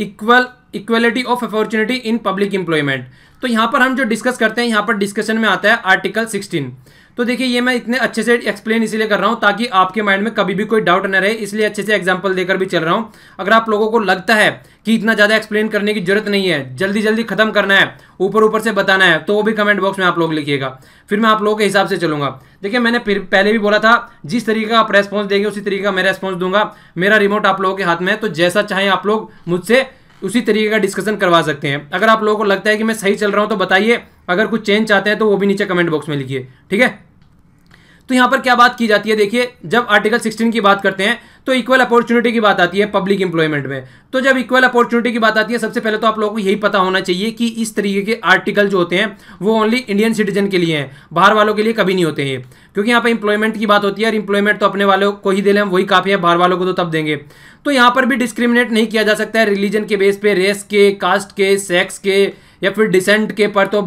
equal equality of opportunity in public employment तो यहां पर हम जो डिस्कस करते हैं यहां पर डिस्कशन में आता है आर्टिकल सिक्सटीन तो देखिए ये मैं इतने अच्छे से एक्सप्लेन इसीलिए कर रहा हूँ ताकि आपके माइंड में कभी भी कोई डाउट न रहे इसलिए अच्छे से एग्जाम्पल देकर भी चल रहा हूँ अगर आप लोगों को लगता है कि इतना ज़्यादा एक्सप्लेन करने की जरूरत नहीं है जल्दी जल्दी खत्म करना है ऊपर ऊपर से बताना है तो वो भी कमेंट बॉक्स में आप लोग लिखिएगा फिर मैं आप लोगों के हिसाब से चलूंगा देखिए मैंने फिर पहले भी बोला था जिस तरीके का आप रेस्पॉन्स देंगे उसी तरीके का मैं रेस्पॉन्स दूंगा मेरा रिमोट आप लोगों के हाथ में है तो जैसा चाहें आप लोग मुझसे उसी तरीके का डिस्कशन करवा सकते हैं अगर आप लोगों को लगता है कि मैं सही चल रहा हूँ तो बताइए अगर कुछ चेंज चाहते हैं तो वो भी नीचे कमेंट बॉक्स में लिखिए ठीक है तो यहाँ पर क्या बात की जाती है देखिए जब आर्टिकल 16 की बात करते हैं तो इक्वल अपॉर्चुनिटी की बात आती है पब्लिक इंप्लॉयमेंट में तो जब इक्वल अपॉर्चुनिटी की बात आती है सबसे पहले तो आप लोगों को यही पता होना चाहिए कि इस तरीके के आर्टिकल जो होते हैं वो ओनली इंडियन सिटीजन के लिए हैं बाहर वालों के लिए कभी नहीं होते हैं क्योंकि यहाँ पर इंप्लॉयमेंट की बात होती है और इंप्लॉयमेंट तो अपने वालों को ही दे लें वही काफ़ी है बाहर वालों को तो तब देंगे तो यहाँ पर भी डिस्क्रिमिनेट नहीं किया जा सकता है रिलीजन के बेस पे रेस के कास्ट के सेक्स के या फिर डिसेंट के पर तो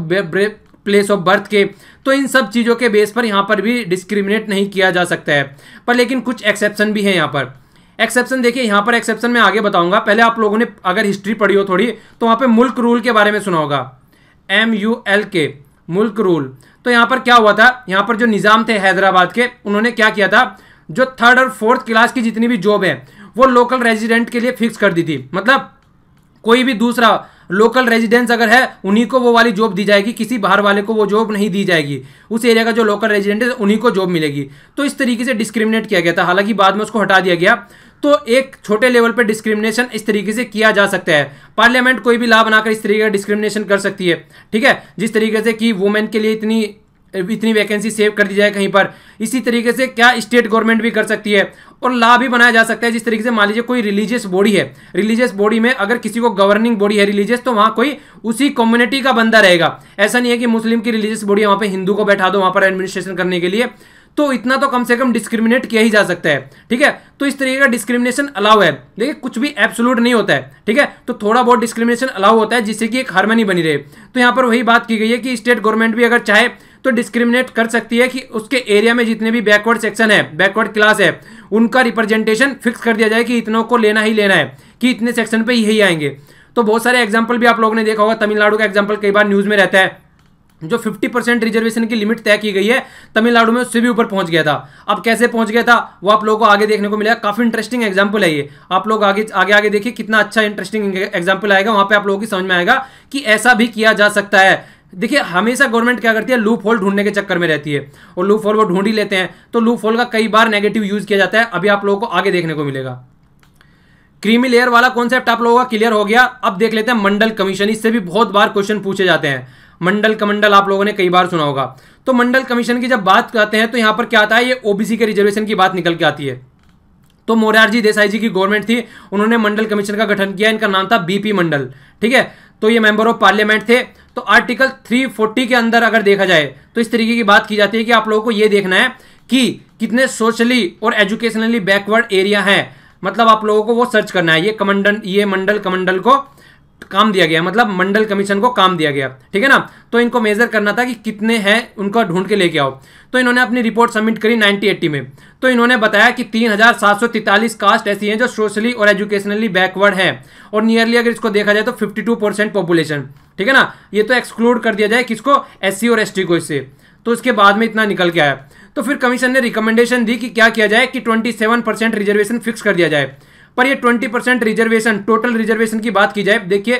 प्लेस ऑफ बर्थ के तो इन सब चीज़ों के बेस पर यहाँ पर भी डिस्क्रिमिनेट नहीं किया जा सकता है पर लेकिन कुछ एक्सेप्शन भी हैं यहाँ पर एक्सेप्शन देखिए यहाँ पर एक्सेप्शन मैं आगे बताऊँगा पहले आप लोगों ने अगर हिस्ट्री पढ़ी हो थोड़ी तो वहाँ पर मुल्क रूल के बारे में सुना होगा एम यू एल के मुल्क रूल तो यहाँ पर क्या हुआ था यहाँ पर जो निज़ाम थे हैदराबाद के उन्होंने क्या किया था जो थर्ड और फोर्थ क्लास की जितनी भी जॉब है वो लोकल रेजिडेंट के लिए फिक्स कर दी थी मतलब कोई भी दूसरा लोकल रेजिडेंस अगर है उन्हीं को वो वाली जॉब दी जाएगी किसी बाहर वाले को वो जॉब नहीं दी जाएगी उस एरिया का जो लोकल रेजिडेंट है उन्हीं को जॉब मिलेगी तो इस तरीके से डिस्क्रिमिनेट किया गया था हालांकि बाद में उसको हटा दिया गया तो एक छोटे लेवल पर डिस्क्रिमिनेशन इस तरीके से किया जा सकता है पार्लियामेंट कोई भी ला बनाकर इस तरीके का डिस्क्रिमिनेशन कर सकती है ठीक है जिस तरीके से कि वुमेन के लिए इतनी इतनी वैकेंसी सेव कर दी जाए कहीं पर इसी तरीके से क्या स्टेट गवर्नमेंट भी कर सकती है और ला भी बनाया जा सकता है जिस तरीके से मान लीजिए कोई रिलीजियस बॉडी है रिलीजियस बॉडी में अगर किसी को गवर्निंग बॉडी है रिलीजियस तो वहाँ कोई उसी कम्युनिटी का बंदा रहेगा ऐसा नहीं है कि मुस्लिम की रिलीजियस बॉडी वहां वहाँ हिंदू को बैठा दो वहाँ पर एडमिनिस्ट्रेशन करने के लिए तो इतना तो कम से कम डिस्क्रिमिनेट किया ही जा सकता है ठीक है तो इस तरीके का डिस्क्रिमिनेशन अलाउ है देखिए कुछ भी एब्सोलूट नहीं होता है ठीक है तो थोड़ा बहुत डिस्क्रिमिनेशन अलाउ होता है जिससे कि एक हारमोनी बनी रहे तो यहाँ पर वही बात की गई है कि स्टेट गवर्नमेंट भी अगर चाहे तो डिस्क्रिमिनेट कर सकती है कि उसके एरिया में जितने भी बैकवर्ड सेक्शन है बैकवर्ड क्लास है उनका रिप्रेजेंटेशन फिक्स कर दिया जाए कि इतनों को लेना ही लेना है कि इतने सेक्शन पे यही आएंगे तो बहुत सारे एग्जाम्पल भी आप लोगों ने देखा होगा तमिलनाडु का एग्जाम्पल कई बार न्यूज़ में रहता है जो 50 परसेंट रिजर्वेशन की लिमिट तय की गई है तमिलनाडु में उससे भी ऊपर पहुंच गया था अब कैसे पहुंच गया था वो आप लोगों को आगे देखने को मिलेगा काफ़ी इंटरेस्टिंग एग्जाम्पल है ये आप लोग आगे आगे आगे देखिए कितना अच्छा इंटरेस्टिंग एग्जाम्पल आएगा वहां पे आप लोगों की समझ में आएगा कि ऐसा भी किया जा सकता है देखिए हमेशा गवर्नमेंट क्या करती है लूप होल ढूंढने के चक्कर में रहती है और लूप होल वो ढूंढ ही लेते हैं तो लूप होल का कई बार नेगेटिव यूज किया जाता है अभी आप लोगों को आगे देखने को मिलेगा क्रीमी लेयर वाला कॉन्सेप्ट आप लोगों का क्लियर हो गया अब देख लेते हैं मंडल कमीशन इससे भी बहुत बार क्वेश्चन पूछे जाते हैं मंडल कमंडल आप लोगों ने कई बार सुना होगा तो मंडल कमीशन की जब बात करते हैं तो यहां पर क्या आता है ये ओबीसी के रिजर्वेशन की बात निकल के आती है तो मोरारजी देसाई जी की गवर्नमेंट थी उन्होंने मंडल कमीशन का गठन किया इनका नाम था बीपी मंडल ठीक है तो ये मेंबर ऑफ पार्लियामेंट थे तो आर्टिकल 340 के अंदर अगर देखा जाए तो इस तरीके की बात की जाती है कि आप लोगों को ये देखना है कि कितने सोशली और एजुकेशनली बैकवर्ड एरिया है मतलब आप लोगों को वो सर्च करना है ये कमंडल ये मंडल कमंडल को काम दिया गया मतलब मंडल कमीशन को काम दिया गया ठीक है ना तो इनको मेजर करना था कि कितने हैं उनको ढूंढ के लेके आओ तो इन्होंने अपनी रिपोर्ट सबमिट करी 1980 में तो इन्होंने बताया कि तीन कास्ट ऐसी हैं जो सोशली और एजुकेशनली बैकवर्ड है और नियरली अगर इसको देखा जाए तो फिफ्टी परसेंट पॉपुलेशन ठीक है ना ये तो एक्सक्लूड कर दिया जाए किसको एस और एस को इससे तो इसके बाद में इतना निकल के आया तो फिर कमीशन ने रिकमेंडेशन दी कि क्या किया जाए कि 27 परसेंट रिजर्वेशन फिक्स कर दिया जाए पर ये twenty percent reservation total reservation की बात की जाए देखिए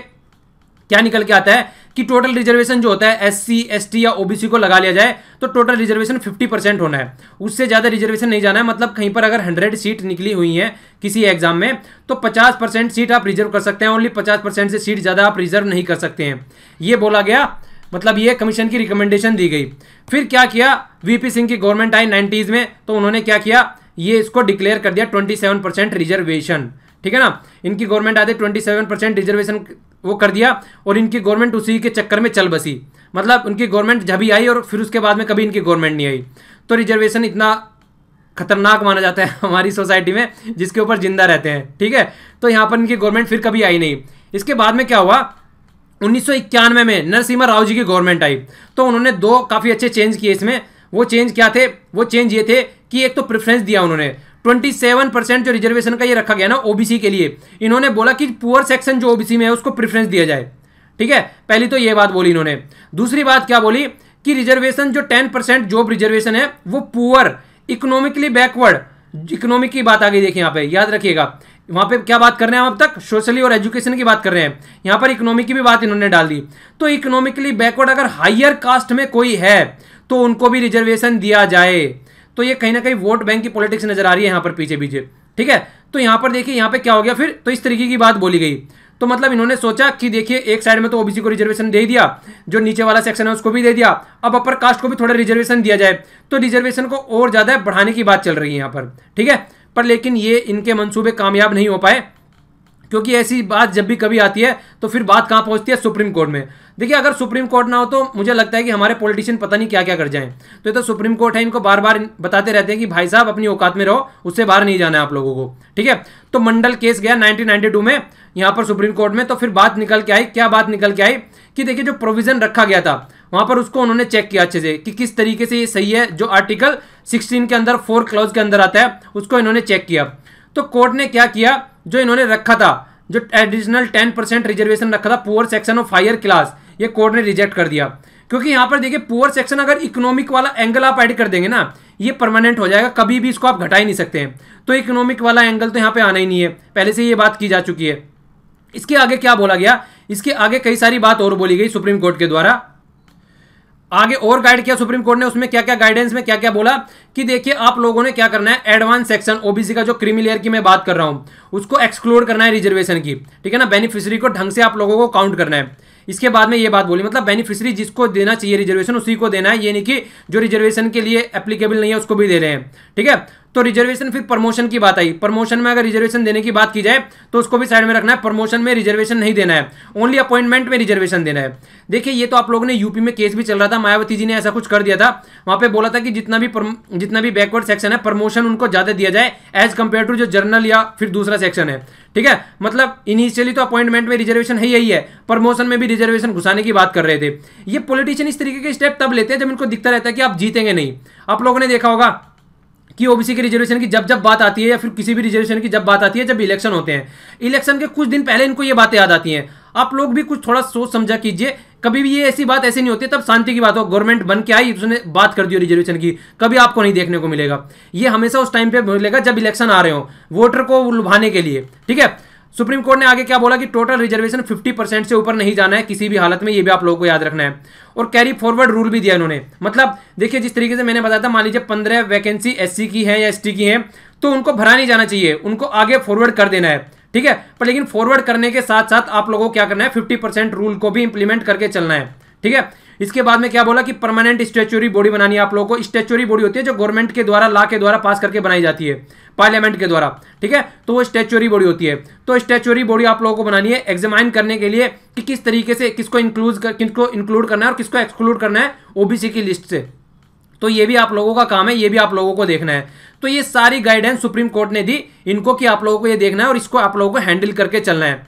क्या निकल के आता है कि टोटल रिजर्वेशन जो होता है एस सी या ओबीसी को लगा लिया जाए तो टोटल रिजर्वेशन 50 परसेंट होना है उससे ज़्यादा रिजर्वेशन नहीं जाना है मतलब कहीं पर अगर 100 सीट निकली हुई है किसी एग्जाम में तो 50 परसेंट सीट आप रिजर्व कर सकते हैं ओनली 50 परसेंट से सीट ज़्यादा आप रिजर्व नहीं कर सकते हैं ये बोला गया मतलब ये कमीशन की रिकमेंडेशन दी गई फिर क्या किया वीपी सिंह की गवर्नमेंट आई नाइनटीज में तो उन्होंने क्या किया ये इसको डिक्लेयर कर दिया ट्वेंटी सेवन परसेंट रिजर्वेशन ठीक है ना इनकी गवर्नमेंट आते ट्वेंटी सेवन परसेंट रिजर्वेशन वो कर दिया और इनकी गवर्नमेंट उसी के चक्कर में चल बसी मतलब उनकी गवर्नमेंट जब ही आई और फिर उसके बाद में कभी इनकी गवर्नमेंट नहीं आई तो रिजर्वेशन इतना खतरनाक माना जाता है हमारी सोसाइटी में जिसके ऊपर जिंदा रहते हैं ठीक है तो यहाँ पर इनकी गवर्नमेंट फिर कभी आई नहीं इसके बाद में क्या हुआ उन्नीस में नरसिम्हा राव जी की गवर्नमेंट आई तो उन्होंने दो काफ़ी अच्छे चेंज किए इसमें वो चेंज क्या थे वो चेंज ये थे कि एक तो प्रेफरेंस दिया उन्होंने 27 परसेंट जो रिजर्वेशन का ये रखा गया ना ओबीसी के लिए इन्होंने बोला कि पुअर सेक्शन जो ओबीसी में है उसको प्रेफरेंस दिया जाए ठीक है पहली तो ये बात बोली इन्होंने दूसरी बात क्या बोली कि रिजर्वेशन जो 10 परसेंट जॉब रिजर्वेशन है वो पुअर इकोनॉमिकली बैकवर्ड इकोनॉमिक की बात आ गई देखिए यहाँ पे याद रखिएगा वहां पे क्या बात कर रहे हैं हम अब तक सोशली और एजुकेशन की बात कर रहे हैं यहां पर इकोनॉमिक की भी बात इन्होंने डाल दी तो इकोनॉमिकली बैकवर्ड अगर हाइयर कास्ट में कोई है तो उनको भी रिजर्वेशन दिया जाए तो ये कहीं ना कहीं वोट बैंक की पॉलिटिक्स नजर आ रही है यहां पर पीछे पीछे ठीक है तो यहां पर देखिए यहां पे क्या हो गया फिर तो इस तरीके की बात बोली गई तो मतलब इन्होंने सोचा कि देखिए एक साइड में तो ओबीसी को रिजर्वेशन दे दिया जो नीचे वाला सेक्शन है उसको भी दे दिया अब अपर कास्ट को भी थोड़ा रिजर्वेशन दिया जाए तो रिजर्वेशन को और ज़्यादा बढ़ाने की बात चल रही है यहां पर ठीक है पर लेकिन ये इनके मंसूबे कामयाब नहीं हो पाए क्योंकि ऐसी बात जब भी कभी आती है तो फिर बात कहाँ पहुँचती है सुप्रीम कोर्ट में देखिए अगर सुप्रीम कोर्ट ना हो तो मुझे लगता है कि हमारे पॉलिटिशियन पता नहीं क्या क्या कर जाएं तो ये तो सुप्रीम कोर्ट है इनको बार बार बताते रहते हैं कि भाई साहब अपनी औकात में रहो उससे बाहर नहीं जाना है आप लोगों को ठीक है तो मंडल केस गया नाइनटीन में यहाँ पर सुप्रीम कोर्ट में तो फिर बात निकल के आई क्या बात निकल के आई कि देखिए जो प्रोविजन रखा गया था वहां पर उसको उन्होंने चेक किया अच्छे से कि किस तरीके से ये सही है जो आर्टिकल 16 के अंदर फोर क्लॉज के अंदर आता है उसको इन्होंने चेक किया तो कोर्ट ने क्या किया जो इन्होंने रखा था जो एडिशनल टेन परसेंट रिजर्वेशन रखा था poor section of higher class ये कोर्ट ने रिजेक्ट कर दिया क्योंकि यहां पर देखिए पुअर सेक्शन अगर इकोनॉमिक वाला एंगल आप ऐड कर देंगे ना ये परमानेंट हो जाएगा कभी भी इसको आप घटा ही नहीं सकते हैं तो इकोनॉमिक वाला एंगल तो यहां पे आना ही नहीं है पहले से ये बात की जा चुकी है इसके आगे क्या बोला गया इसके आगे कई सारी बात और बोली गई सुप्रीम कोर्ट के द्वारा आगे और गाइड किया सुप्रीम कोर्ट ने उसमें क्या क्या गाइडेंस में क्या क्या बोला कि देखिए आप लोगों ने क्या करना है एडवांस सेक्शन ओबीसी का जो क्रीमी लेयर की मैं बात कर रहा हूं उसको एक्सक्लूड करना है रिजर्वेशन की ठीक है ना बेनिफिशरी को ढंग से आप लोगों को काउंट करना है इसके बाद में ये बात बोली मतलब बेनिफिशरी जिसको देना चाहिए रिजर्वेशन उसी को देना है ये नहीं कि जो रिजर्वेशन के लिए एप्लीकेबल नहीं है उसको भी दे रहे हैं ठीक है तो रिजर्वेशन फिर प्रमोशन की बात आई प्रमोशन में अगर रिजर्वेशन देने की बात की जाए तो उसको भी साइड में रखना है प्रमोशन में रिजर्वेशन नहीं देना है ओनली अपॉइंटमेंट में रिजर्वेशन देना है देखिए ये तो आप लोगों ने यूपी में केस भी चल रहा था मायावती जी ने ऐसा कुछ कर दिया था वहां पे बोला था कि जितना भी जितना भी बैकवर्ड सेक्शन है प्रमोशन उनको ज्यादा दिया जाए एज कंपेयर टू जो जर्नल या फिर दूसरा सेक्शन है ठीक है मतलब इनिशियली तो अपॉइंटमेंट में रिजर्वेशन है यही है प्रमोशन में भी रिजर्वेशन घुसाने की बात कर रहे थे ये पॉलिटिशियन इस तरीके के स्टेप तब लेते हैं जब इनको दिखता रहता है कि आप जीतेंगे नहीं आप लोगों ने देखा होगा कि ओबीसी के रिजर्वेशन की जब जब बात आती है या फिर किसी भी रिजर्वेशन की जब बात आती है जब इलेक्शन होते हैं इलेक्शन के कुछ दिन पहले इनको ये बातें याद आती हैं आप लोग भी कुछ थोड़ा सोच समझा कीजिए कभी भी ये ऐसी बात ऐसी नहीं होती तब शांति की बात हो गवर्नमेंट बन के आई उसने बात कर दी रिजर्वेशन की कभी आपको नहीं देखने को मिलेगा ये हमेशा उस टाइम पे मिलेगा जब इलेक्शन आ रहे हो वोटर को लुभाने के लिए ठीक है सुप्रीम कोर्ट ने आगे क्या बोला कि टोटल रिजर्वेशन 50 परसेंट से ऊपर नहीं जाना है किसी भी हालत में ये भी आप लोगों को याद रखना है और कैरी फॉरवर्ड रूल भी दिया इन्होंने मतलब देखिए जिस तरीके से मैंने बताया था मान लीजिए पंद्रह वैकेंसी एससी की है या एसटी की है तो उनको भरा नहीं जाना चाहिए उनको आगे फॉरवर्ड कर देना है ठीक है पर लेकिन फॉरवर्ड करने के साथ साथ आप लोगों को क्या करना है फिफ्टी रूल को भी इंप्लीमेंट करके चलना है ठीक है इसके बाद में क्या बोला कि परमानेंट स्टेचुरी बॉडी बनानी है आप लोगों को स्टेचुरी बॉडी होती है जो गवर्नमेंट के द्वारा ला के द्वारा पास करके बनाई जाती है पार्लियामेंट के द्वारा ठीक है तो वो स्टेचुरी बॉडी होती है तो स्टेचुरी बॉडी आप लोगों को बनानी है एग्जामाइन करने के लिए कि किस तरीके से किसको इंक्लूज कर, किसको इंक्लूड करना है और किसको एक्सक्लूड करना है ओबीसी की लिस्ट से तो ये भी आप लोगों का काम है ये भी आप लोगों को देखना है तो ये सारी गाइडेंस सुप्रीम कोर्ट ने दी इनको कि आप लोगों को ये देखना है और इसको आप लोगों को हैंडल करके चलना है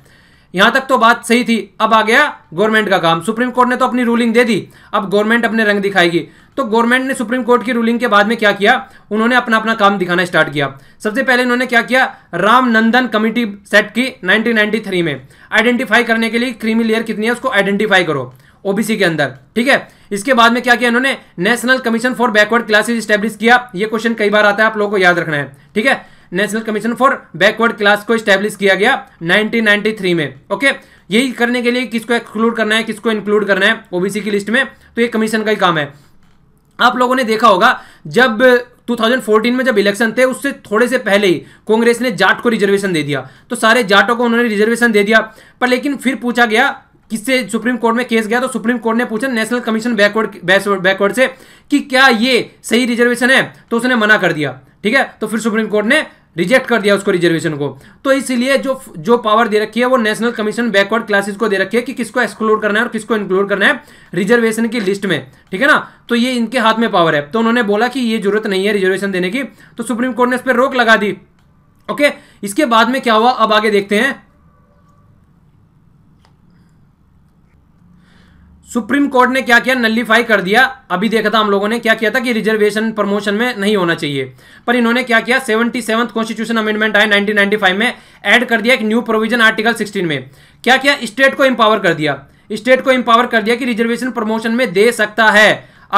यहां तक तो बात सही थी अब आ गया गवर्नमेंट का काम सुप्रीम कोर्ट ने तो अपनी रूलिंग दे दी अब गवर्नमेंट अपने रंग दिखाएगी तो गवर्नमेंट ने सुप्रीम कोर्ट की रूलिंग के बाद में क्या किया उन्होंने अपना अपना काम दिखाना स्टार्ट किया सबसे पहले उन्होंने क्या किया रामनंदन कमिटी सेट की नाइनटीन में आइडेंटिफाई करने के लिए क्रीमी लेयर कितनी है उसको आइडेंटिफाई करो ओबीसी के अंदर ठीक है इसके बाद में क्या किया इन्होंने national commission for backward classes establish किया ये क्वेश्चन कई बार आता है आप लोगों को याद रखना है ठीक है national commission for backward class को स्टैब्लिश किया गया 1993 में ओके यही करने के लिए किसको एक्सक्लूड करना है किसको इंक्लूड करना है ओबीसी की लिस्ट में तो ये कमीशन का ही काम है आप लोगों ने देखा होगा जब 2014 में जब इलेक्शन थे उससे थोड़े से पहले ही कांग्रेस ने जाट को रिजर्वेशन दे दिया तो सारे जाटों को उन्होंने रिजर्वेशन दे दिया पर लेकिन फिर पूछा गया किससे सुप्रीम कोर्ट में केस गया तो सुप्रीम कोर्ट ने पूछा नेशनल कमीशन बैकवर्ड बैकवर्ड से कि क्या ये सही रिजर्वेशन है तो उसने मना कर दिया ठीक है तो फिर सुप्रीम कोर्ट ने रिजेक्ट कर दिया उसको रिजर्वेशन को तो इसीलिए जो जो पावर दे रखी है वो नेशनल कमीशन बैकवर्ड क्लासेस को दे रखी है कि किसको एक्सक्लूड करना है और किसको इंक्लूड करना है रिजर्वेशन की लिस्ट में ठीक है ना तो ये इनके हाथ में पावर है तो उन्होंने बोला कि ये जरूरत नहीं है रिजर्वेशन देने की तो सुप्रीम कोर्ट ने इस पर रोक लगा दी ओके इसके बाद में क्या हुआ अब आगे देखते हैं सुप्रीम कोर्ट ने क्या किया नलीफाई कर दिया अभी देखा था हम लोगों ने क्या किया था कि रिजर्वेशन प्रमोशन में नहीं होना चाहिए पर इन्होंने क्या किया सेवेंटी सेवंथ कॉन्स्टिट्यूशन अमेंडमेंट आया 1995 में ऐड कर दिया एक न्यू प्रोविजन आर्टिकल 16 में क्या किया स्टेट को एम्पावर कर दिया स्टेट को एम्पावर कर दिया कि रिजर्वेशन प्रमोशन में दे सकता है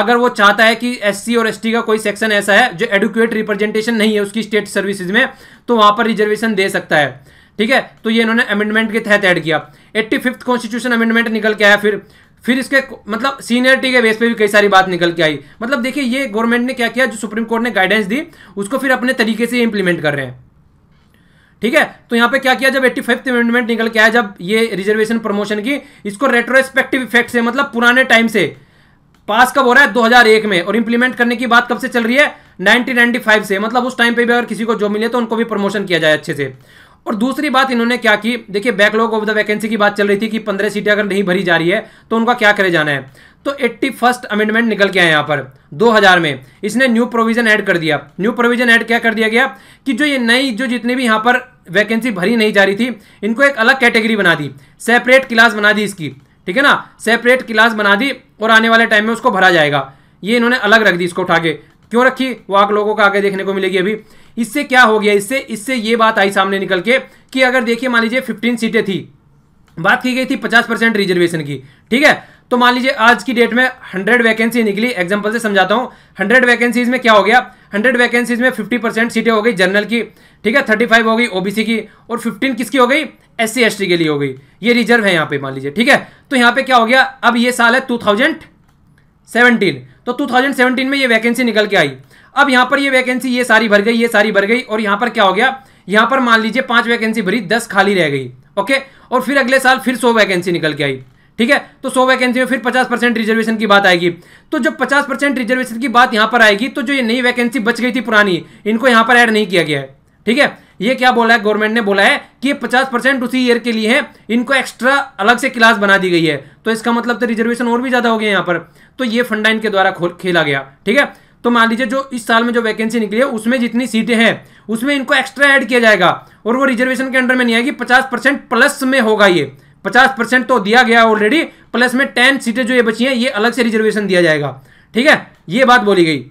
अगर वो चाहता है कि एस और एस का कोई सेक्शन ऐसा है जो एडुकेट रिप्रेजेंटेशन नहीं है उसकी स्टेट सर्विसेज में तो वहां पर रिजर्वेशन दे सकता है ठीक है तो ये इन्होंने अमेंडमेंट के तहत ऐड किया एट्टी फिफ्थ कॉन्स्टिट्यूशन अमेंडमेंट निकल के आया फिर फिर इसके मतलब सीनियरिटी के बेस पे भी कई सारी बात निकल के आई मतलब देखिए ये गवर्नमेंट ने क्या किया जो सुप्रीम कोर्ट ने गाइडेंस दी उसको फिर अपने तरीके से इंप्लीमेंट कर रहे हैं ठीक है तो यहाँ पे क्या किया जब एट्टी अमेंडमेंट निकल के आया जब ये रिजर्वेशन प्रमोशन की इसको रेट्रोस्पेक्टिव इफेक्ट से मतलब पुराने टाइम से पास कब हो रहा है 2001 में और इंप्लीमेंट करने की बात कब से चल रही है 1995 से मतलब उस टाइम पे भी अगर किसी को जॉब मिले तो उनको भी प्रमोशन किया जाए अच्छे से और दूसरी बात इन्होंने क्या की देखिए बैकलॉग ऑफ द वैकेंसी की बात चल रही थी कि पंद्रह सीटें अगर नहीं भरी जा रही है तो उनका क्या करे जाना है तो एट्टी फर्स्ट अमेंडमेंट निकल के आए यहाँ पर 2000 में इसने न्यू प्रोविजन ऐड कर दिया न्यू प्रोविजन ऐड क्या कर दिया गया कि जो ये नई जो जितनी भी यहाँ पर वैकेंसी भरी नहीं जा रही थी इनको एक अलग कैटेगरी बना दी सेपरेट क्लास बना दी इसकी ठीक है ना सेपरेट क्लास बना दी और आने वाले टाइम में उसको भरा जाएगा ये इन्होंने अलग रख दी इसको उठा के क्यों रखी वो आप लोगों को आगे देखने को मिलेगी अभी इससे क्या हो गया इससे इससे ये बात आई सामने निकल के कि अगर देखिए मान लीजिए फिफ्टीन सीटें थी बात की गई थी पचास परसेंट रिजर्वेशन की ठीक है तो मान लीजिए आज की डेट में हंड्रेड वैकेंसी निकली एग्जाम्पल से समझाता हूँ हंड्रेड वैकेंसीज में क्या हो गया हंड्रेड वैकेंसीज में फिफ्टी परसेंट सीटें हो गई जनरल की ठीक है थर्टी फाइव हो गई ओबीसी की और फिफ्टीन किसकी हो गई एस सी के लिए हो गई ये रिजर्व है यहाँ पे मान लीजिए ठीक है तो यहाँ पे क्या हो गया अब ये साल है टू थाउजेंड तो 2017 में ये वैकेंसी निकल के आई अब यहां पर ये वैकेंसी ये सारी भर गई ये सारी भर गई और यहां पर क्या हो गया यहां पर मान लीजिए पांच वैकेंसी भरी दस खाली रह गई ओके और फिर अगले साल फिर सौ वैकेंसी निकल के आई ठीक है तो सौ वैकेंसी में फिर पचास परसेंट रिजर्वेशन की बात आएगी तो जब पचास परसेंट रिजर्वेशन की बात यहां पर आएगी तो जो ये नई वैकेंसी बच गई थी पुरानी इनको यहां पर ऐड नहीं किया गया है ठीक है ये क्या बोला है गवर्नमेंट ने बोला है कि पचास परसेंट उसी ईयर के लिए है इनको एक्स्ट्रा अलग से क्लास बना दी गई है तो इसका मतलब तो रिजर्वेशन और भी ज़्यादा हो गया यहाँ पर तो ये फंडा इनके द्वारा खेला गया ठीक है तो मान लीजिए जो इस साल में जो वैकेंसी निकली है उसमें जितनी सीटें हैं उसमें इनको एक्स्ट्रा ऐड किया जाएगा और वो रिजर्वेशन के अंडर में नहीं आएगी पचास परसेंट प्लस में होगा ये पचास परसेंट तो दिया गया ऑलरेडी प्लस में टेन सीटें जो ये बची हैं ये अलग से रिजर्वेशन दिया जाएगा ठीक है ये बात बोली गई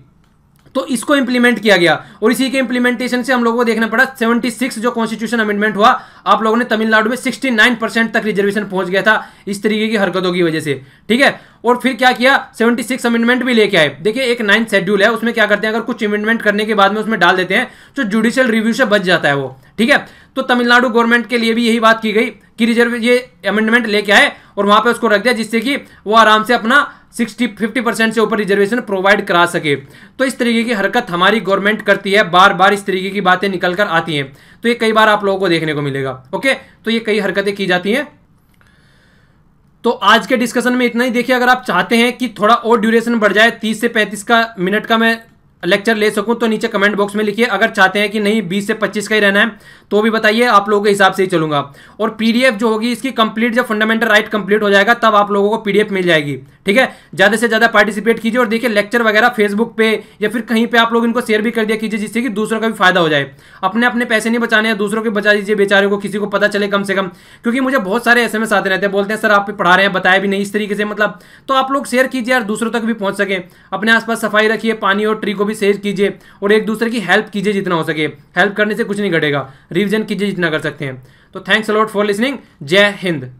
तो इसको इंप्लीमेंट किया गया और इसी के इंप्लीमेंटेशन से हम लोगों को देखना पड़ा 76 जो कॉन्स्टिट्यूशन अमेंडमेंट हुआ आप लोगों ने तमिलनाडु में 69 परसेंट तक रिजर्वेशन पहुंच गया था इस तरीके की हरकतों की वजह से ठीक है और फिर क्या किया 76 अमेंडमेंट भी लेके आए देखिए एक नाइन्थ शेड्यूल है उसमें क्या करते हैं अगर कुछ अमेंडमेंट करने के बाद में उसमें डाल देते हैं तो जुडिशियल रिव्यू से बच जाता है वो ठीक है तो तमिलनाडु गवर्नमेंट के लिए भी यही बात की गई कि रिजर्व ये अमेंडमेंट लेके आए और वहां पर उसको रख दिया जिससे कि वो आराम से अपना सिक्सटी फिफ्टी परसेंट से ऊपर रिजर्वेशन प्रोवाइड करा सके तो इस तरीके की हरकत हमारी गवर्नमेंट करती है बार बार इस तरीके की बातें निकल कर आती हैं तो ये कई बार आप लोगों को देखने को मिलेगा ओके तो ये कई हरकतें की जाती हैं तो आज के डिस्कशन में इतना ही देखिए अगर आप चाहते हैं कि थोड़ा और ड्यूरेशन बढ़ जाए 30 से 35 का मिनट का मैं लेक्चर ले सकूं तो नीचे कमेंट बॉक्स में लिखिए अगर चाहते हैं कि नहीं 20 से 25 का ही रहना है तो भी बताइए आप लोगों के हिसाब से ही चलूंगा और पीडीएफ जो होगी इसकी कंप्लीट जब फंडामेंटल राइट कंप्लीट हो जाएगा तब आप लोगों को पीडीएफ मिल जाएगी ठीक है ज़्यादा से ज़्यादा पार्टिसिपेट कीजिए और देखिए लेक्चर वगैरह फेसबुक पे या फिर कहीं पर आप लोग इनको शेयर भी कर दिया कीजिए जिससे कि दूसरों का भी फायदा हो जाए अपने अपने पैसे नहीं बचाने हैं दूसरों के बचा दीजिए बेचारे को किसी को पता चले कम से कम क्योंकि मुझे बहुत सारे एस आते रहते हैं बोलते हैं सर आप पढ़ा रहे हैं बताया भी नहीं इस तरीके से मतलब तो आप लोग शेयर कीजिए यार दूसरों तक भी पहुंच सके अपने आसपास सफाई रखिए पानी और ट्री को भी शेयर कीजिए और एक दूसरे की हेल्प कीजिए जितना हो सके हेल्प करने से कुछ नहीं घटेगा रिविजन कीजिए जितना कर सकते हैं तो थैंक्स अलॉट फॉर लिसनिंग जय हिंद